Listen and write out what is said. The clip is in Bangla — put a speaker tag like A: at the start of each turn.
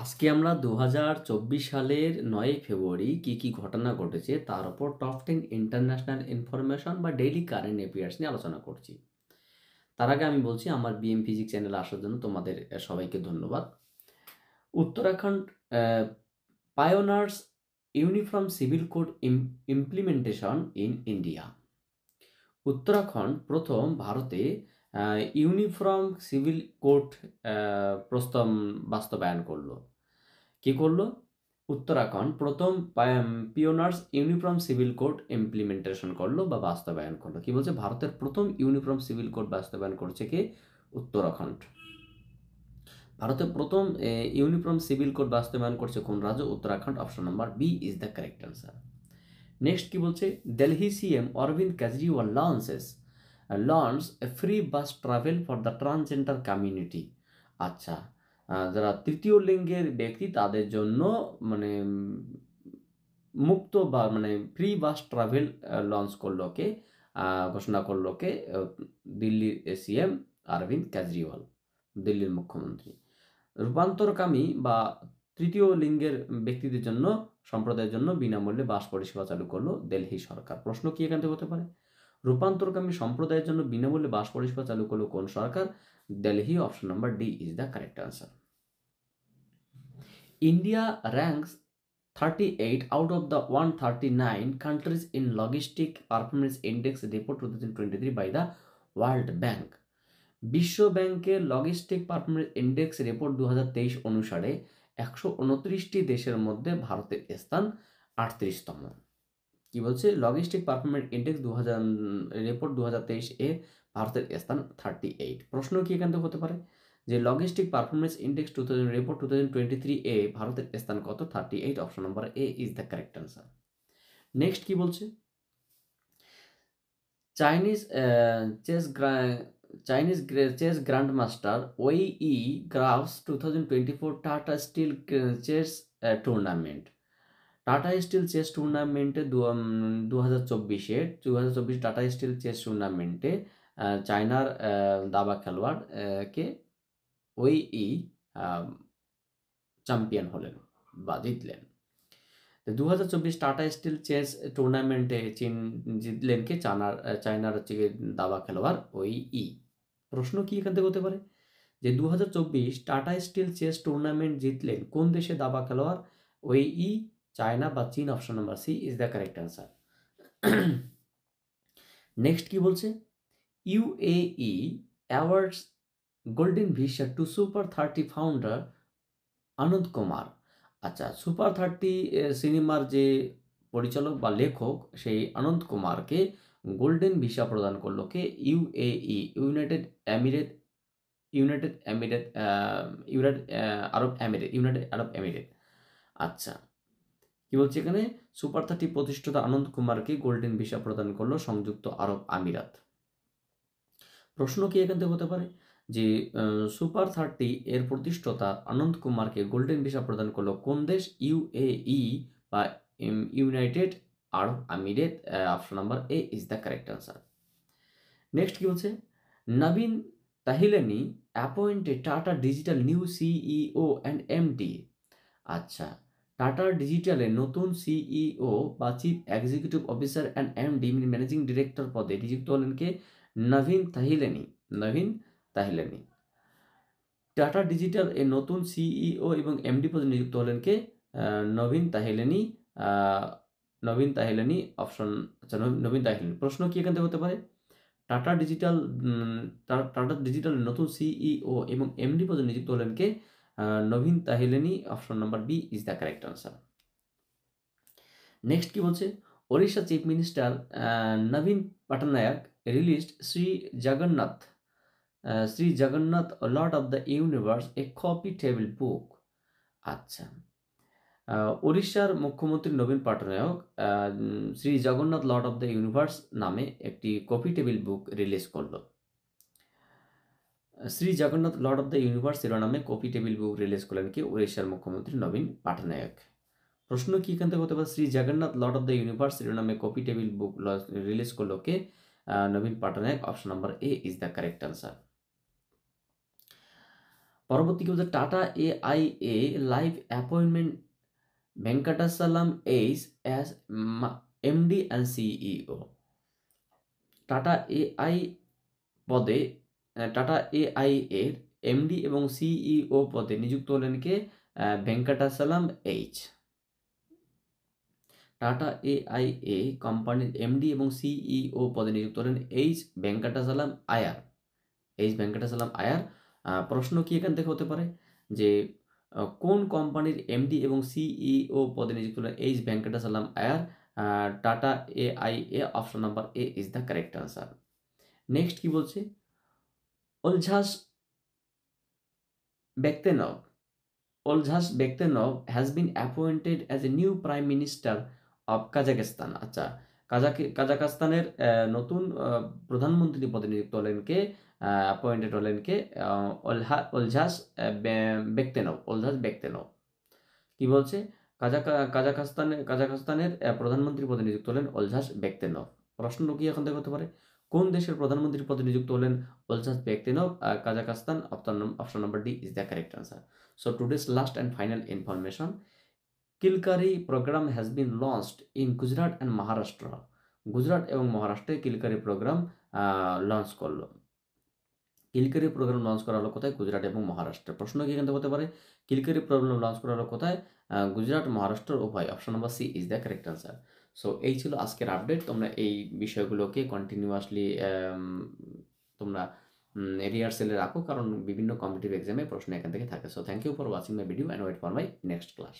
A: আজকে আমরা দু হাজার চব্বিশ সালের নয় ফেব্রুয়ারি কি কি ঘটনা ঘটেছে তার উপর টপ টেন ইন্টারন্যাশনাল ইনফরমেশন বা ডেইলি কারেন্ট অ্যাফেয়ার্স নিয়ে আলোচনা করছি তার আগে আমি বলছি আমার বিএম ফিজিক্স চ্যানেলে আসার জন্য তোমাদের সবাইকে ধন্যবাদ Uttarakhand pioneers uniform civil code implementation in India Uttarakhand প্রথম ভারতে ইউনিফর্ম সিভিল কোড প্রস্তাব বাস্তবায়ন করলো কি করলো উত্তরাখণ্ড প্রথম pioneers uniform civil code implementation করলো বা বাস্তবায়ন করলো কি বলছে ভারতের প্রথম ইউনিফর্ম সিভিল কোড বাস্তবায়ন করছে কি উত্তরাখণ্ড ভারতের প্রথম ইউনিফর্ম সিভিল কোড বাস্তবায়ন করছে কোন রাজ্য Uttarakhand option number B is the correct answer next কি বলছে Delhi CM Arvind Kejriwal launches launch a free bus travel for the transgender community আচ্ছা যারা তৃতীয় লিঙ্গের ব্যক্তি তাদের জন্য মানে মুক্ত বা মানে ফ্রি বাস ট্রাভেল লঞ্চ করলো কে ঘোষণা করলো কে দিল্লির এসিএম অরবিন্দ কেজরিওয়াল দিল্লির মুখ্যমন্ত্রী রূপান্তরকামী বা তৃতীয় লিঙ্গের ব্যক্তিদের জন্য সম্প্রদায়ের জন্য বিনামূল্যে বাস পরিষেবা চালু করলো দিল্লি সরকার প্রশ্ন কি এখান থেকে হতে পারে রূপান্তরকামী সম্প্রদায়ের জন্য বিনামূল্যে বাস পরিষেবা চালু করলো কোন সরকার Delhi option number D is the correct answer India ranks thirty eight out of the one thirty nine countries in logistic performance index report two thousand twenty three by the world bank বিশ্ব ব্যাংকের লজিস্টিক পারফরমেন্স ইন্ডেক্স রিপোর্ট দু হাজার তেইশ অনুসারে একশো উনত্রিশটি দেশের মধ্যে ভারতের স্থান আটত্রিশতম কি বলছে লজিস্টিক পারফরমেন্স ইন্ডেক্স দু হাজার রিপোর্ট দু হাজার এ ভারতের স্থান থার্টি এইট প্রশ্ন কি এখান থেকে হতে পারে যে logistic performance index two thousand report two thousand twenty three এ ভারতের স্থান কত thirty eight option number A is the correct answer next কি বলছে চাইনিজ চেস গ্রা চাইনিজ চেস গ্র্যান্ড মাস্টার ওই ই গ্রাফস two thousand twenty four Tata steel chess tournament Tata steel chess টুর্নামেন্টে দু হাজার চব্বিশে দু হাজার চব্বিশ টাটা স্টিল চেস টুর্নামেন্টে চায়নার দাবা খেলোয়াড়কে ওই ই চ্যাম্পিয়ন হলেন বা জিতলেন দু হাজার চব্বিশ টাটা স্টিল চেস টুর্নামেন্টে চীন জিতলেন কে চায়নার চায়নার হচ্ছে দাবা খেলোয়াড় ওই ই প্রশ্ন কি এখান থেকে হতে পারে যে দু হাজার চব্বিশ টাটা স্টিল চেস টুর্নামেন্ট জিতলেন কোন দেশে দাবা খেলোয়াড় ওই ই চায়না বা চীন option number C is the correct answer next কি বলছে UAE awards golden visa to super thirty founder Anand Kumar আচ্ছা সুপার থার্টি সিনেমার যে পরিচালক বা লেখক সেই আনন্দ কুমারকে গোল্ডেন ভিসা প্রদান করলো কে UAE United Emirate United Emirate United Arab Emirate United Arab Emirate আচ্ছা কি বলছে এখানে সুপার থার্টি প্রতিষ্ঠাতা আনন্দ কুমারকে গোল্ডেন ভিসা প্রদান করলো সংযুক্ত আরব আমিরাত প্রশ্ন কি এখান থেকে হতে পারে যে সুপার থার্টি এর প্রতিষ্ঠাতা আনন্দ কুমারকে গোল্ডেন ভিসা প্রদান করলো কোন দেশ ইউএই বা United Arab Emirate option number A is the correct answer next কি হচ্ছে নবীন Tahilani appointed Tata digital new CEO and MD আচ্ছা টাটা ডিজিটালে নতুন সিইও e বা chief executive officer and MD managing director পদে নিযুক্ত হলেন কে নভীন তাহিলেনি নভীন তাহিলেনি টাটা ডিজিটাল এর নতুন সিইও এবং এমডি পদে নিযুক্ত হলেন কে নবীন তাহিলেনি নবীন তাহিলেনি অপশন e আচ্ছা নবীন তাহিলেনি প্রশ্ন কি এখান থেকে হতে পারে টাটা ডিজিটাল টাটা ডিজিটাল নতুন সিইও e এবং এমডি পদে নিযুক্ত হলেন কে নবীন Tahilani option number B is the correct answer next কি বলছে ওড়িশা চিফ মিনিস্টার নবীন Patnaik released Shri Jagannath Shri Jagannath lord of the universe a coffee table book আচ্ছা ওড়িশার মুখ্যমন্ত্রী নবীন Patnaik Shri Jagannath lord of the universe নামে একটি কপি টেবিল বুক রিলিজ করলো Shri Jagannath lord of the universe শিরোনামে কপি টেবিল বুক রিলিজ করলেন কি ওড়িশার মুখ্যমন্ত্রী নবীন পাটনায়ক প্রশ্ন কি এখান থেকে হতে পারে Shri Jagannath lord of the universe শিরোনামে কপি টেবিল বুক রিলিজ করলো কে নবীন Patnaik option number A is the correct answer পরবর্তী কি Tata A I A life appointment Venkatachalam H as MD and CEO Tata A I পদে টাটা এআই এর এমডি এবং সিইও e পদে নিযুক্ত হলেন কে Venkatachalam H Tata AI A কোম্পানির এমডি এবং সিইও e পদে নিযুক্ত হলেন এইচ ভেঙ্কটাসালাম আয়ার এইচ ভেঙ্কটাসালাম আয়ার প্রশ্ন কি এখান থেকে হতে পারে যে কোন কোম্পানির এমডি এবং সিইও e পদে নিযুক্ত হলেন H Venkatachalam Iyer Tata AI A option number A is the correct answer next কি বলছে Oljas Bektenov, Oljas Bektenov has been appointed as a new prime minister of Kazakhstan. আচ্ছা কাজাকিস্তানের নতুন প্রধানমন্ত্রী পদে নিযুক্ত হলেন কে অ্যাপয়েন্টেড হলেন কে অলঝাস বেক্তেনব অলঝাস বেক্তেনব কি বলছে কাজাকা কাজাকাস্তানের কাজাকাস্তানের প্রধানমন্ত্রী পদে নিযুক্ত হলেন অলঝাস বেক্তেনব প্রশ্ন কি এখন দেখতে পারে কোন দেশের প্রধানমন্ত্রীর পদে নিযুক্ত হলেন Oljas Bektenov Kazakhstan option number D is the correct answer so today's last and final information Kilkari program has been launched in Gujarat and Maharashtra Gujarat এবং মহারাষ্ট্রে কিলকারি প্রোগ্রাম লঞ্চ করলো কিলকারি প্রোগ্রাম লঞ্চ করা হলো কোথায় গুজরাট এবং মহারাষ্ট্রে প্রশ্ন কি কিন্তু হতে পারে কিলকারি প্রোগ্রাম লঞ্চ করা হলো কোথায় গুজরাট মহারাষ্ট্র উভয় option number C is the correct answer so এই ছিল আজকের আপডেট তোমরা এই বিষয়গুলোকে কন্টিনিউয়াসলি তোমরা রিহার্সেলে রাখো কারণ বিভিন্ন কম্পিটিভ এক্সামে প্রশ্ন এখান থেকে থাকে so thank you for watching my video and wait for my next class